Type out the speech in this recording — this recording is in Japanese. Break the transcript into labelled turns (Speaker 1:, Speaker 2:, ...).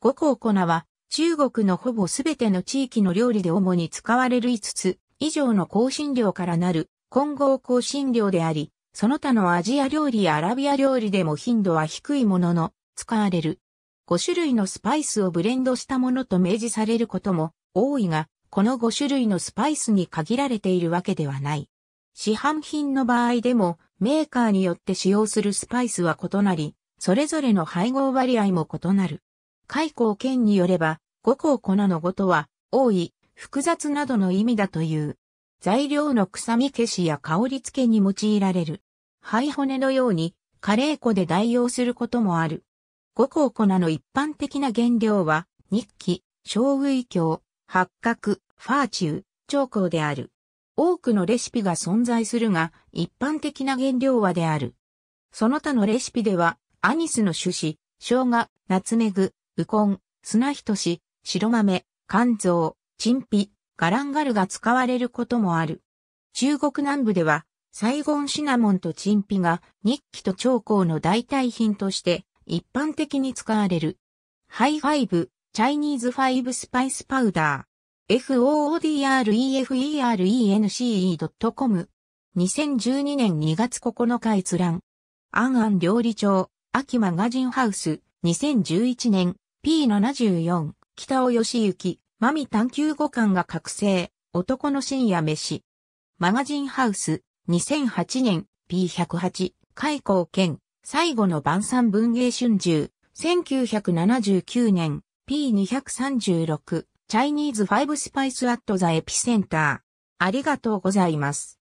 Speaker 1: 五香粉は中国のほぼすべての地域
Speaker 2: の料理で主に使われる5つ以上の香辛料からなる混合香辛料であり、その他のアジア料理やアラビア料理でも頻度は低いものの使われる。5種類のスパイスをブレンドしたものと明示されることも多いが、この5種類のスパイスに限られているわけではない。市販品の場合でもメーカーによって使用するスパイスは異なり、それぞれの配合割合も異なる。海港剣によれば、五香粉のごとは、多い、複雑などの意味だという。材料の臭み消しや香り付けに用いられる。灰骨のように、カレー粉で代用することもある。五香粉の一般的な原料は、日記、小胃鏡、八角、ファーチュー、長香である。多くのレシピが存在するが、一般的な原料はである。その他のレシピでは、アニスの種子、生姜、ナツメグ、ウコン、砂ひとし、白豆、肝臓、チンピ、ガランガルが使われることもある。中国南部では、サイゴンシナモンとチンピが日記と長江の代替品として一般的に使われる。ハイファイブ、チャイニーズファイブスパイスパウダー。foodrefernce.com 2012年2月9日閲覧。アンアン料理長、秋マガジンハウス、2011年 P74、北尾義行、マミ探求五感が覚醒、男の深夜飯。マガジンハウス、2008年、P108、開口兼、最後の晩餐文芸春秋、1979年、P236、チャイニーズ5ス
Speaker 1: パイスアットザエピセンター。ありがとうございます。